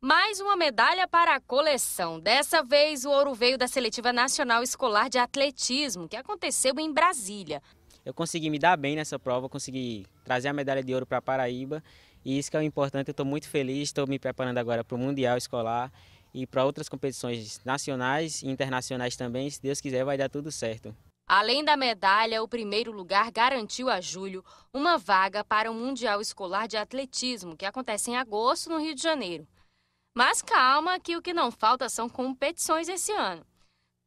Mais uma medalha para a coleção. Dessa vez, o ouro veio da Seletiva Nacional Escolar de Atletismo, que aconteceu em Brasília. Eu consegui me dar bem nessa prova, consegui trazer a medalha de ouro para Paraíba. E isso que é o importante, eu estou muito feliz, estou me preparando agora para o Mundial Escolar e para outras competições nacionais e internacionais também. Se Deus quiser, vai dar tudo certo. Além da medalha, o primeiro lugar garantiu a Júlio uma vaga para o Mundial Escolar de Atletismo, que acontece em agosto no Rio de Janeiro. Mas calma que o que não falta são competições esse ano,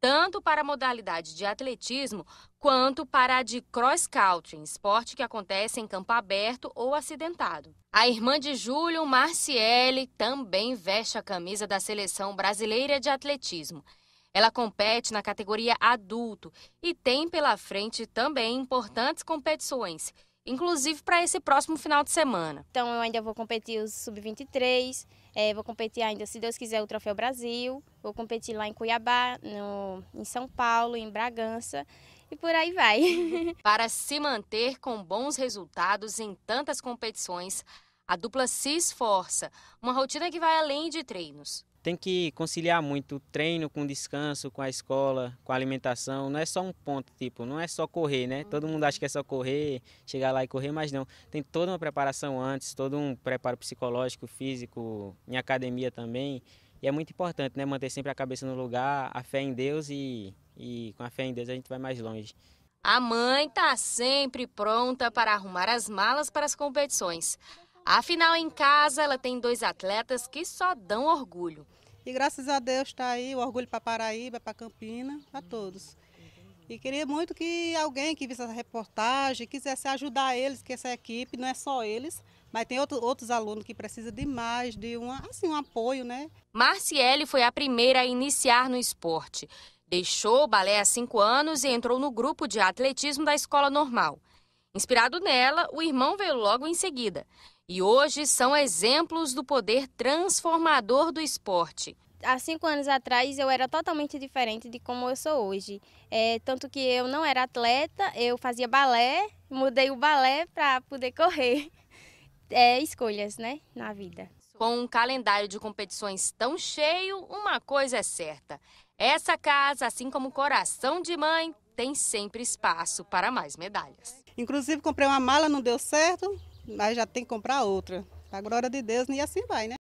tanto para a modalidade de atletismo quanto para a de cross country, esporte que acontece em campo aberto ou acidentado. A irmã de Júlio, Marciele, também veste a camisa da seleção brasileira de atletismo. Ela compete na categoria adulto e tem pela frente também importantes competições inclusive para esse próximo final de semana. Então eu ainda vou competir os sub-23, é, vou competir ainda, se Deus quiser, o Troféu Brasil, vou competir lá em Cuiabá, no, em São Paulo, em Bragança e por aí vai. para se manter com bons resultados em tantas competições, a dupla se esforça, uma rotina que vai além de treinos tem que conciliar muito o treino com o descanso, com a escola, com a alimentação. Não é só um ponto, tipo, não é só correr, né? Todo mundo acha que é só correr, chegar lá e correr, mas não. Tem toda uma preparação antes, todo um preparo psicológico, físico, em academia também. E é muito importante, né? Manter sempre a cabeça no lugar, a fé em Deus e, e com a fé em Deus a gente vai mais longe. A mãe está sempre pronta para arrumar as malas para as competições. Afinal, em casa, ela tem dois atletas que só dão orgulho. E graças a Deus está aí o orgulho para Paraíba, para Campina, para todos. E queria muito que alguém que visse essa reportagem quisesse ajudar eles, que essa equipe não é só eles, mas tem outro, outros alunos que precisam de mais, de uma, assim, um apoio, né? Marciele foi a primeira a iniciar no esporte. Deixou o balé há cinco anos e entrou no grupo de atletismo da escola normal. Inspirado nela, o irmão veio logo em seguida. E hoje são exemplos do poder transformador do esporte há cinco anos atrás eu era totalmente diferente de como eu sou hoje. É, tanto que eu não era atleta, eu fazia balé, mudei o balé para poder correr. É, escolhas, né, na vida. Com um calendário de competições tão cheio, uma coisa é certa: essa casa, assim como coração de mãe, tem sempre espaço para mais medalhas. Inclusive comprei uma mala, não deu certo, mas já tem que comprar outra. A glória de Deus, e assim vai, né?